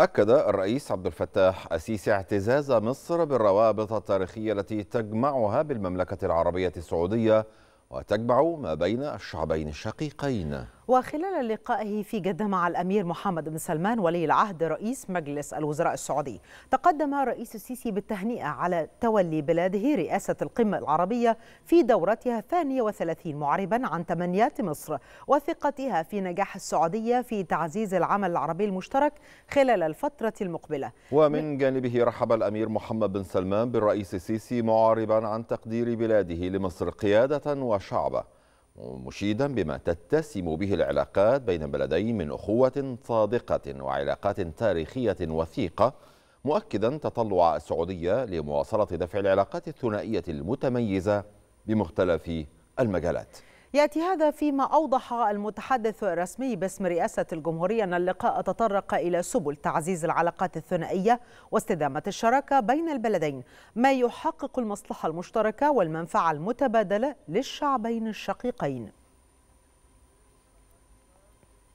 أكد الرئيس عبد الفتاح السيسي اعتزاز مصر بالروابط التاريخية التي تجمعها بالمملكة العربية السعودية وتجمع ما بين الشعبين الشقيقين وخلال لقائه في جدة مع الأمير محمد بن سلمان ولي العهد رئيس مجلس الوزراء السعودي تقدم رئيس السيسي بالتهنئة على تولي بلاده رئاسة القمة العربية في دورتها الثانية معربا عن تمنيات مصر وثقتها في نجاح السعودية في تعزيز العمل العربي المشترك خلال الفترة المقبلة ومن جانبه رحب الأمير محمد بن سلمان بالرئيس السيسي معربا عن تقدير بلاده لمصر قيادة وشعبه مشيدا بما تتسم به العلاقات بين البلدين من أخوة صادقة وعلاقات تاريخية وثيقة مؤكدا تطلع السعودية لمواصلة دفع العلاقات الثنائية المتميزة بمختلف المجالات يأتي هذا فيما أوضح المتحدث الرسمي باسم رئاسة الجمهورية أن اللقاء تطرق إلى سبل تعزيز العلاقات الثنائية واستدامة الشراكة بين البلدين ما يحقق المصلحة المشتركة والمنفعة المتبادلة للشعبين الشقيقين